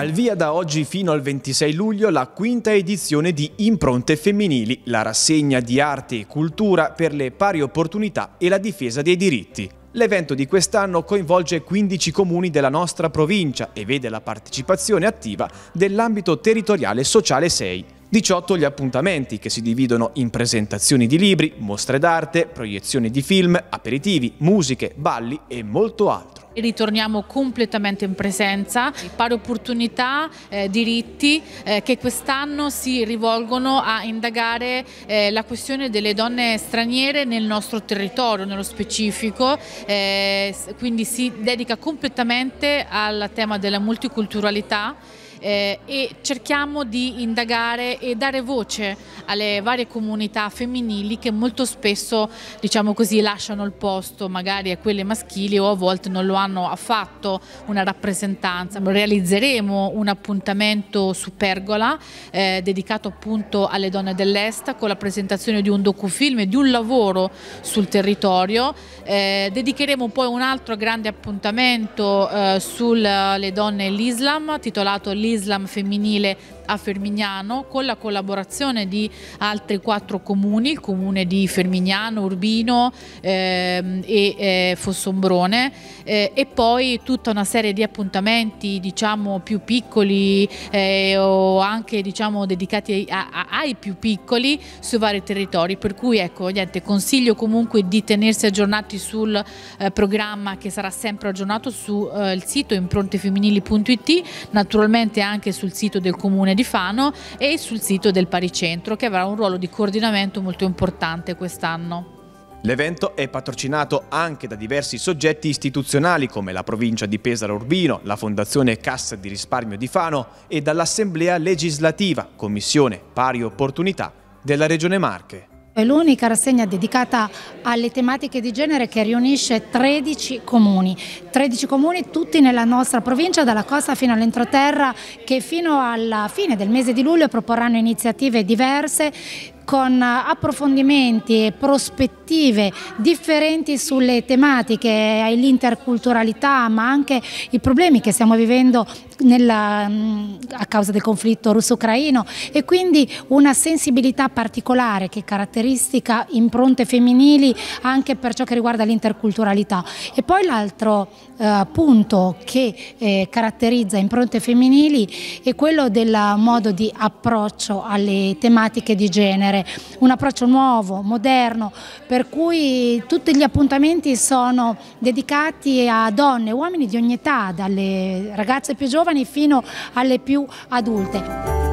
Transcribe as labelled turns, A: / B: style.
A: Al via da oggi fino al 26 luglio la quinta edizione di Impronte Femminili, la rassegna di arte e cultura per le pari opportunità e la difesa dei diritti. L'evento di quest'anno coinvolge 15 comuni della nostra provincia e vede la partecipazione attiva dell'ambito territoriale sociale 6. 18 gli appuntamenti che si dividono in presentazioni di libri, mostre d'arte, proiezioni di film, aperitivi, musiche, balli e molto altro.
B: ritorniamo completamente in presenza, pari opportunità, eh, diritti eh, che quest'anno si rivolgono a indagare eh, la questione delle donne straniere nel nostro territorio nello specifico, eh, quindi si dedica completamente al tema della multiculturalità eh, e cerchiamo di indagare e dare voce alle varie comunità femminili che molto spesso diciamo così, lasciano il posto magari a quelle maschili o a volte non lo hanno affatto una rappresentanza. Realizzeremo un appuntamento su Pergola eh, dedicato appunto alle donne dell'Est con la presentazione di un docufilm e di un lavoro sul territorio. Eh, dedicheremo poi un altro grande appuntamento eh, sulle donne e l'Islam titolato L'Islam dell'Islam femminile a Fermignano con la collaborazione di altri quattro comuni, il comune di Fermignano, Urbino ehm, e eh, Fossombrone eh, e poi tutta una serie di appuntamenti diciamo più piccoli eh, o anche diciamo dedicati a, a, ai più piccoli su vari territori per cui ecco niente consiglio comunque di tenersi aggiornati sul eh, programma che sarà sempre aggiornato sul eh, sito improntefemminili.it naturalmente trovate anche sul sito del comune di Fano e sul sito del Paricentro che avrà un ruolo di coordinamento molto importante quest'anno.
A: L'evento è patrocinato anche da diversi soggetti istituzionali come la provincia di Pesaro Urbino, la Fondazione Cassa di Risparmio di Fano e dall'Assemblea Legislativa, Commissione Pari Opportunità della Regione Marche.
C: È l'unica rassegna dedicata alle tematiche di genere che riunisce 13 comuni, 13 comuni tutti nella nostra provincia, dalla costa fino all'entroterra, che fino alla fine del mese di luglio proporranno iniziative diverse con approfondimenti e prospettive differenti sulle tematiche, eh, l'interculturalità, ma anche i problemi che stiamo vivendo nella, mm, a causa del conflitto russo-ucraino e quindi una sensibilità particolare che caratteristica impronte femminili anche per ciò che riguarda l'interculturalità. E poi l'altro eh, punto che eh, caratterizza impronte femminili è quello del modo di approccio alle tematiche di genere sempre un approccio nuovo, moderno, per cui tutti gli appuntamenti sono dedicati a donne e uomini di ogni età, dalle ragazze più giovani fino alle più adulte.